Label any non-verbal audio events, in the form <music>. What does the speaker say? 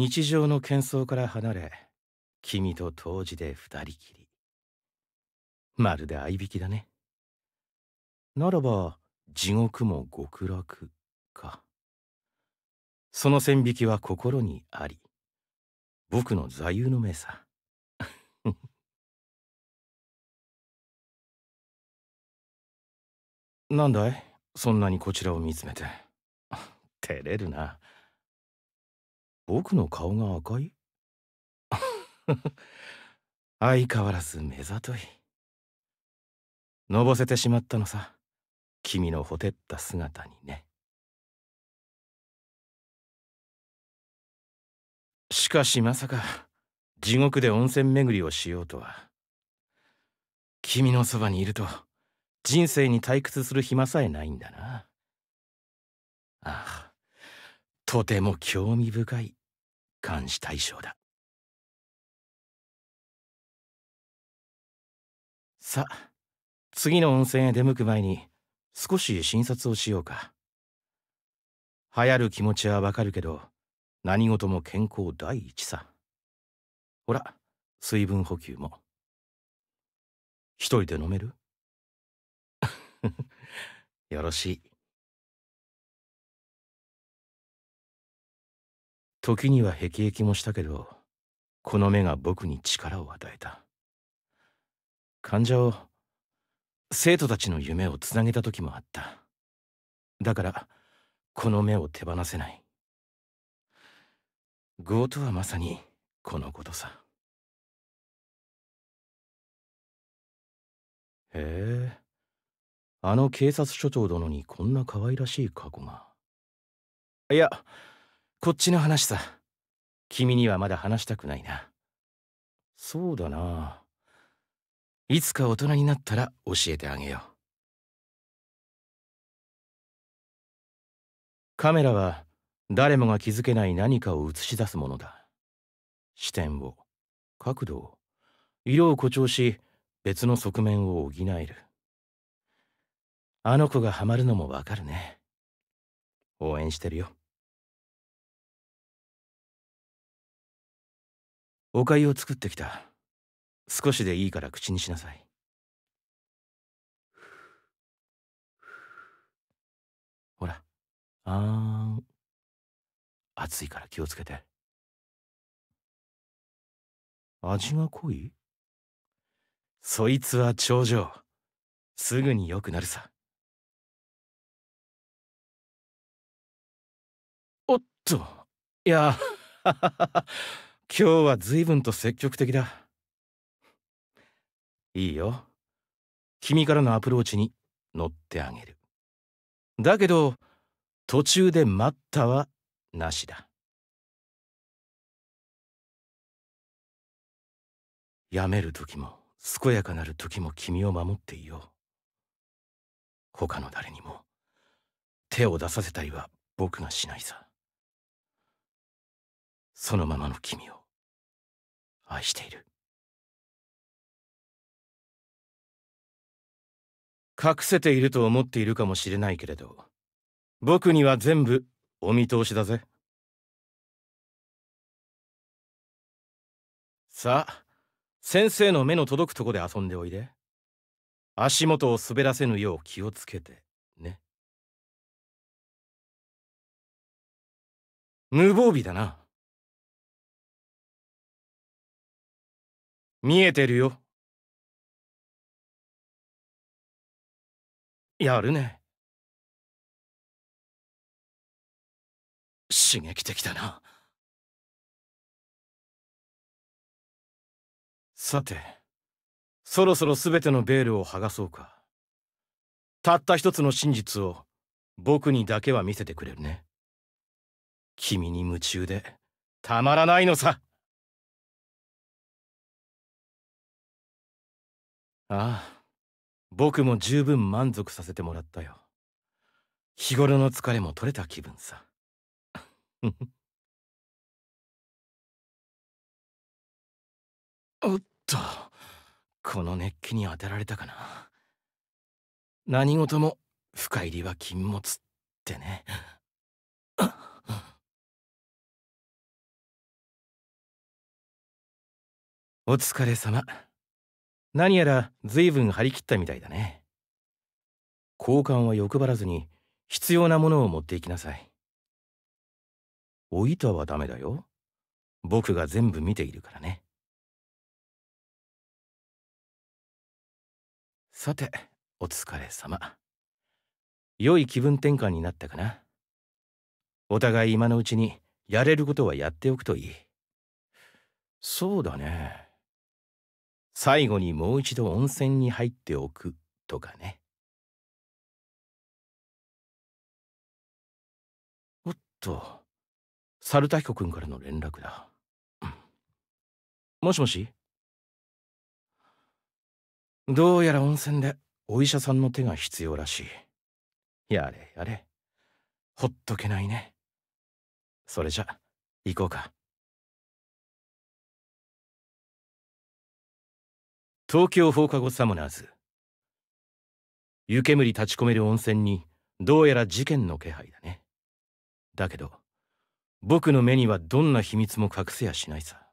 日常の喧騒から離れ君と当時で二人きりまるで合いびきだねならば地獄も極楽かその線引きは心にあり僕の座右の銘さ <laughs> なんだいそんなにこちらを見つめて <laughs> 照れるな。僕の顔が赤い相変わらず目ざとい。のぼせてしまったのさ。君のほてった姿にね。しかしまさか、地獄で温泉巡りをしようとは。君のそばにいると、人生に退屈する暇さえないんだな。ああ、とても興味深い監視対象ださあ次の温泉へ出向く前に少し診察をしようか流行る気持ちはわかるけど何事も健康第一さほら水分補給も一人で飲める <laughs> よろしい。時には辟易もしたけどこの目が僕に力を与えた患者を生徒たちの夢をつなげた時もあっただからこの目を手放せない業とはまさにこのことさへえあの警察署長殿にこんな可愛らしい過去がいやこっちの話さ。君にはまだ話したくないな。そうだな。いつか大人になったら教えてあげよう。カメラは誰もが気づけない何かを映し出すものだ。視点を、角度を、色を誇張し、別の側面を補える。あの子がハマるのもわかるね。応援してるよ。お粥を作ってきた少しでいいから口にしなさいほらあん暑いから気をつけて味が濃いそいつは頂上すぐに良くなるさおっといや <laughs> 今日は随分と積極的だ。いいよ。君からのアプローチに乗ってあげる。だけど、途中で待ったはなしだ。やめる時も、健やかなる時も君を守っていよう。他の誰にも、手を出させたりは僕がしないさ。そのままの君を愛している隠せていると思っているかもしれないけれど僕には全部お見通しだぜさあ先生の目の届くとこで遊んでおいで足元を滑らせぬよう気をつけてね無防備だな見えてるよやるね刺激的だなさてそろそろ全てのベールを剥がそうかたった一つの真実を僕にだけは見せてくれるね君に夢中でたまらないのさああ僕も十分満足させてもらったよ日頃の疲れも取れた気分さ <laughs> おっとこの熱気に当てられたかな何事も深入りは禁物ってね <laughs> お疲れ様。何やら随分張り切ったみたいだね交換は欲張らずに必要なものを持っていきなさいお板はダメだよ僕が全部見ているからねさてお疲れ様良い気分転換になったかなお互い今のうちにやれることはやっておくといいそうだね最後にもう一度温泉に入っておくとかねおっと猿田彦君からの連絡だ、もしもしどうやら温泉でお医者さんの手が必要らしいやれやれほっとけないねそれじゃ行こうか東京放課後サモナーズ湯煙立ち込める温泉にどうやら事件の気配だねだけど僕の目にはどんな秘密も隠せやしないさ